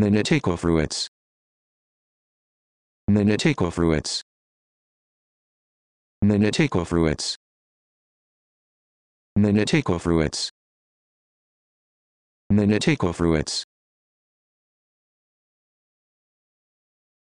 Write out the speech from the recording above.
Nenetako fruits. Nenetako fruits. Nenetako fruits. Nenetako fruits. Nenetako fruits.